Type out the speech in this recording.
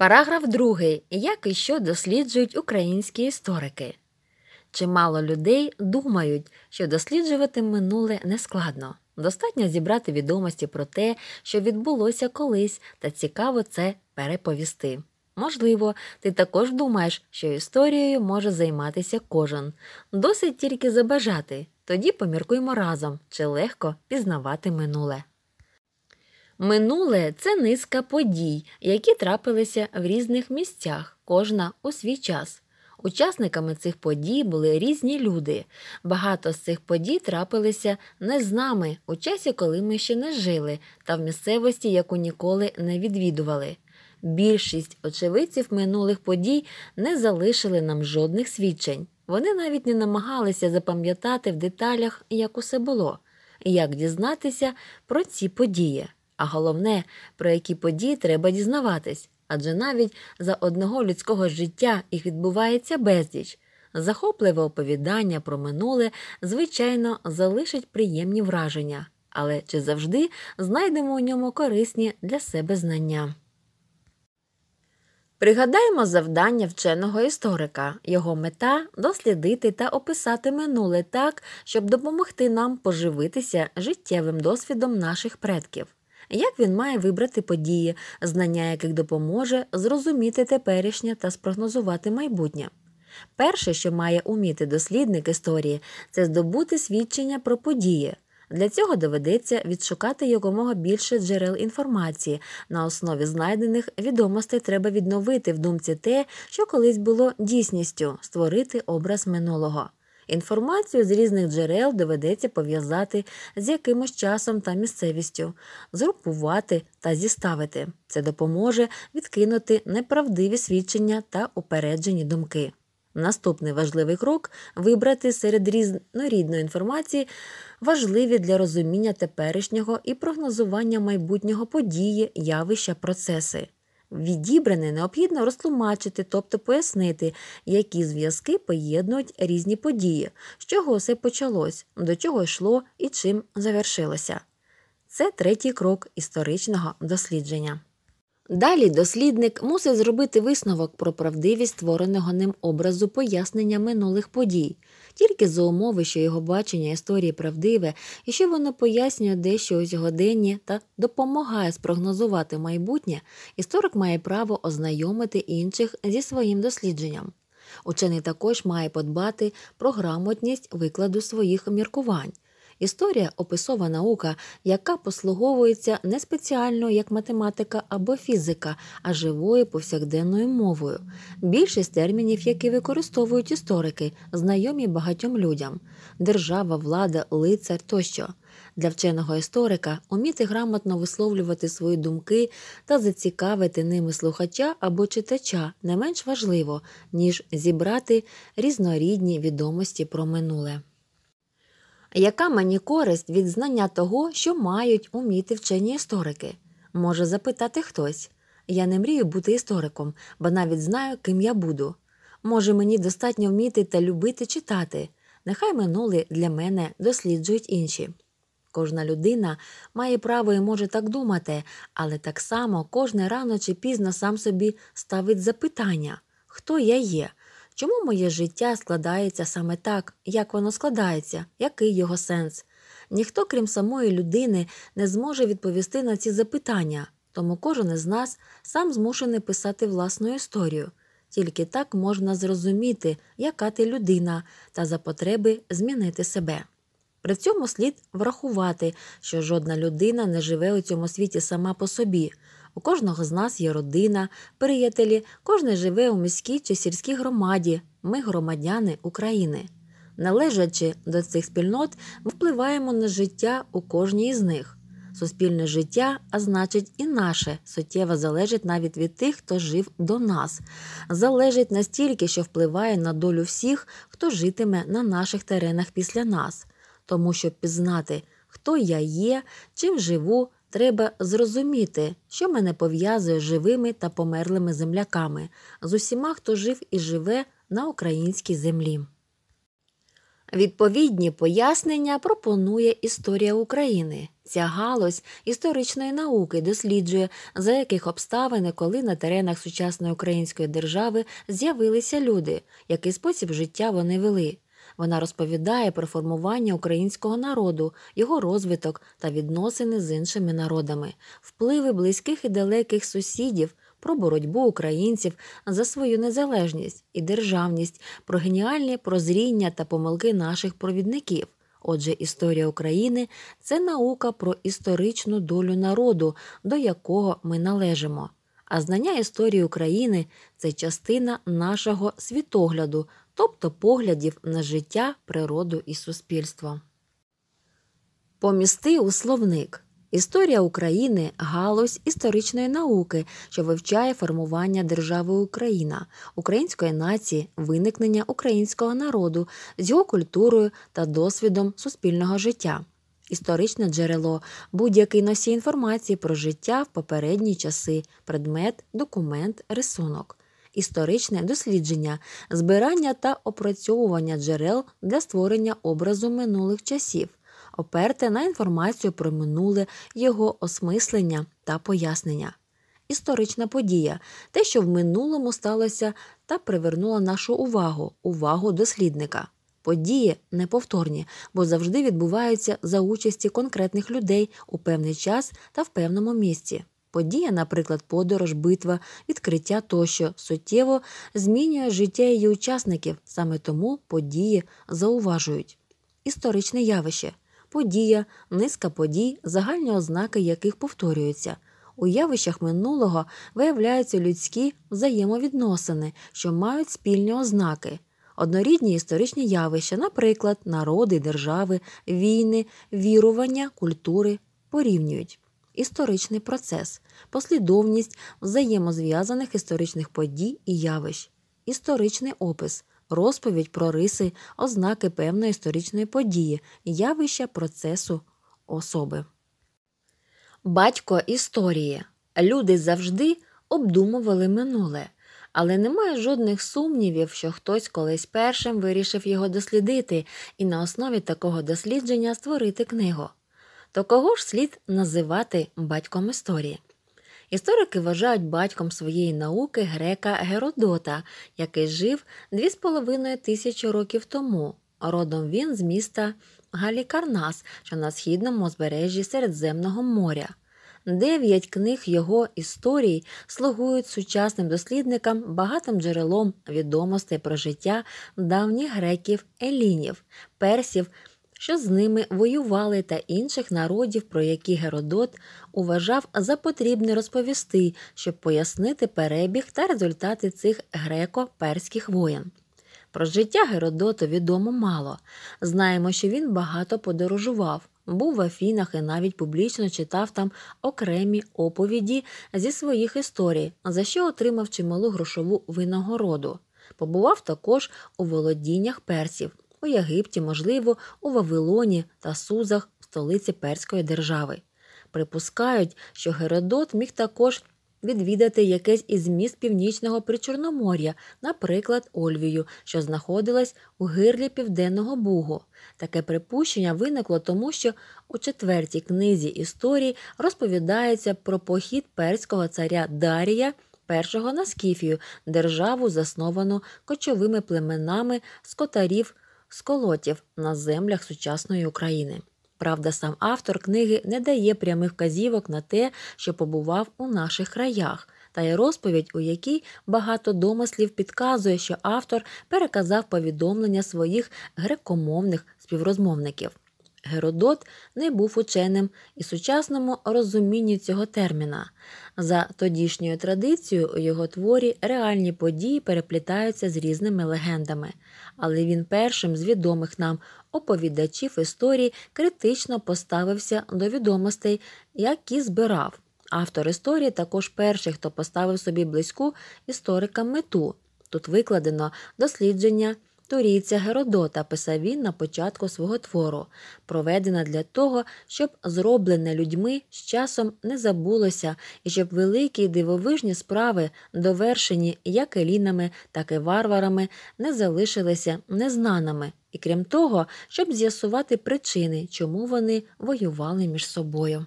Параграф 2. Як і що досліджують українські історики. Чимало людей думають, що досліджувати минуле нескладно. Достатньо зібрати відомості про те, що відбулося колись, та цікаво це переповісти. Можливо, ти також думаєш, що історією може займатися кожен. Досить тільки забажати, тоді поміркуємо разом, чи легко пізнавати минуле. Минуле це низка подій, які трапилися в різних місцях, кожна у свій час. Учасниками цих подій були різні люди. Багато з цих подій трапилися не з нами у часі, коли ми ще не жили, та в місцевості, яку ніколи не відвідували. Більшість очевидців минулих подій не залишили нам жодних свідчень. Вони навіть не намагалися запам'ятати в деталях, як усе було, і як дізнатися про ці події. А головне, про які події треба дізнаватись, адже навіть за одного людського життя їх відбувається безліч. Захопливе оповідання про минуле, звичайно, залишить приємні враження, але чи завжди знайдемо у ньому корисні для себе знання. Пригадаємо завдання вченого історика. Його мета дослідити та описати минуле так, щоб допомогти нам поживитися життєвим досвідом наших предків як він має вибрати події, знання яких допоможе зрозуміти теперішнє та спрогнозувати майбутнє. Перше, що має уміти дослідник історії, це здобути свідчення про події. Для цього доведеться відшукати якомога більше джерел інформації. На основі знайдених відомостей треба відновити в думці те, що колись було дійсністю, створити образ минулого. Інформацію з різних джерел доведеться пов'язати з якимось часом та місцевістю, згрупувати та зіставити. Це допоможе відкинути неправдиві свідчення та упереджені думки. Наступний важливий крок вибрати серед різнорідної інформації важливі для розуміння теперішнього і прогнозування майбутнього події, явища, процеси. Відібране необхідно розтлумачити, тобто пояснити, які зв'язки поєднують різні події, з чого усе почалось, до чого йшло і чим завершилося. Це третій крок історичного дослідження. Далі дослідник мусить зробити висновок про правдивість створеного ним образу пояснення минулих подій, тільки за умови, що його бачення історії правдиве і що воно пояснює дещо у сьогоденні та допомагає спрогнозувати майбутнє, історик має право ознайомити інших зі своїм дослідженням. Учений також має подбати про грамотність викладу своїх міркувань. Історія описова наука, яка послуговується не спеціально як математика або фізика, а живою повсякденною мовою. Більшість термінів, які використовують історики, знайомі багатьом людям: держава, влада, лицар тощо. Для вченого історика уміти грамотно висловлювати свої думки та зацікавити ними слухача або читача не менш важливо, ніж зібрати різнорідні відомості про минуле. Яка мені користь від знання того, що мають уміти вчені історики? Може запитати хтось. Я не мрію бути істориком, бо навіть знаю, ким я буду. Може, мені достатньо вміти та любити читати. Нехай минуле для мене досліджують інші. Кожна людина має право і може так думати, але так само кожне рано чи пізно сам собі ставить запитання, хто я є, Чому моє життя складається саме так, як воно складається, який його сенс? Ніхто, крім самої людини, не зможе відповісти на ці запитання, тому кожен із нас сам змушений писати власну історію. Тільки так можна зрозуміти, яка ти людина, та за потреби змінити себе. При цьому слід врахувати, що жодна людина не живе у цьому світі сама по собі. У кожного з нас є родина, приятелі, кожен живе у міській чи сільській громаді. Ми громадяни України. Належачи до цих спільнот, ми впливаємо на життя у кожній з них. Суспільне життя, а значить, і наше суттєво залежить навіть від тих, хто жив до нас, залежить настільки, що впливає на долю всіх, хто житиме на наших теренах після нас, тому щоб пізнати, хто я є, чим живу, Треба зрозуміти, що мене пов'язує з живими та померлими земляками, з усіма, хто жив і живе на українській землі. Відповідні пояснення пропонує Історія України. Ця галузь історичної науки досліджує, за яких обставин коли на теренах сучасної української держави з'явилися люди, який спосіб життя вони вели. Вона розповідає про формування українського народу, його розвиток та відносини з іншими народами, впливи близьких і далеких сусідів. Про боротьбу українців за свою незалежність і державність, про геніальні прозріння та помилки наших провідників. Отже, історія України це наука про історичну долю народу, до якого ми належимо. А знання історії України це частина нашого світогляду, тобто поглядів на життя, природу і суспільство. Помісти у словник Історія України галузь історичної науки, що вивчає формування держави Україна, української нації, виникнення українського народу з його культурою та досвідом суспільного життя. Історичне джерело будь-який носій інформації про життя в попередні часи, предмет, документ, рисунок історичне дослідження, збирання та опрацьовування джерел для створення образу минулих часів, оперте на інформацію про минуле, його осмислення та пояснення. Історична подія, те, що в минулому сталося та привернула нашу увагу, увагу дослідника. Події неповторні, бо завжди відбуваються за участі конкретних людей у певний час та в певному місці. Подія, наприклад, подорож, битва, відкриття тощо суттєво змінює життя її учасників, саме тому події зауважують. Історичне явище подія, низка подій, загальні ознаки яких повторюються. У явищах минулого виявляються людські взаємовідносини, що мають спільні ознаки. Однорідні історичні явища, наприклад, народи, держави, війни, вірування, культури порівнюють історичний процес, послідовність взаємозв'язаних історичних подій і явищ, історичний опис, розповідь про риси, ознаки певної історичної події, явища процесу особи. Батько історії. Люди завжди обдумували минуле. Але немає жодних сумнівів, що хтось колись першим вирішив його дослідити і на основі такого дослідження створити книгу то кого ж слід називати батьком історії? Історики вважають батьком своєї науки грека Геродота, який жив 2,5 тисячі років тому. Родом він з міста Галікарнас, що на східному узбережжі Середземного моря. Дев'ять книг його історій слугують сучасним дослідникам багатим джерелом відомостей про життя давніх греків, елінів, персів що з ними воювали та інших народів, про які Геродот уважав за потрібне розповісти, щоб пояснити перебіг та результати цих греко-перських воєн. Про життя Геродоту відомо мало. Знаємо, що він багато подорожував, був в Афінах і навіть публічно читав там окремі оповіді зі своїх історій, за що отримав чималу грошову винагороду. Побував також у володіннях персів у Єгипті, можливо, у Вавилоні та Сузах, столиці Перської держави. Припускають, що Геродот міг також відвідати якесь із міст північного причорномор'я, наприклад, Ольвію, що знаходилась у гирлі Південного Бугу. Таке припущення виникло тому, що у четвертій книзі історії розповідається про похід перського царя Дарія. Першого на Скіфію державу, засновану кочовими племенами скотарів сколотів на землях сучасної України. Правда, сам автор книги не дає прямих вказівок на те, що побував у наших краях, та й розповідь, у якій багато домислів підказує, що автор переказав повідомлення своїх грекомовних співрозмовників. Геродот не був ученим і сучасному розумінні цього терміна. За тодішньою традицією у його творі реальні події переплітаються з різними легендами, але він першим з відомих нам оповідачів історії критично поставився до відомостей, які збирав. Автор історії також перший, хто поставив собі близьку історика мету. Тут викладено дослідження Торійця Геродота писав він на початку свого твору, проведена для того, щоб зроблене людьми з часом не забулося і щоб великі дивовижні справи, довершені як елінами, так і варварами, не залишилися незнаними, і крім того, щоб з'ясувати причини, чому вони воювали між собою.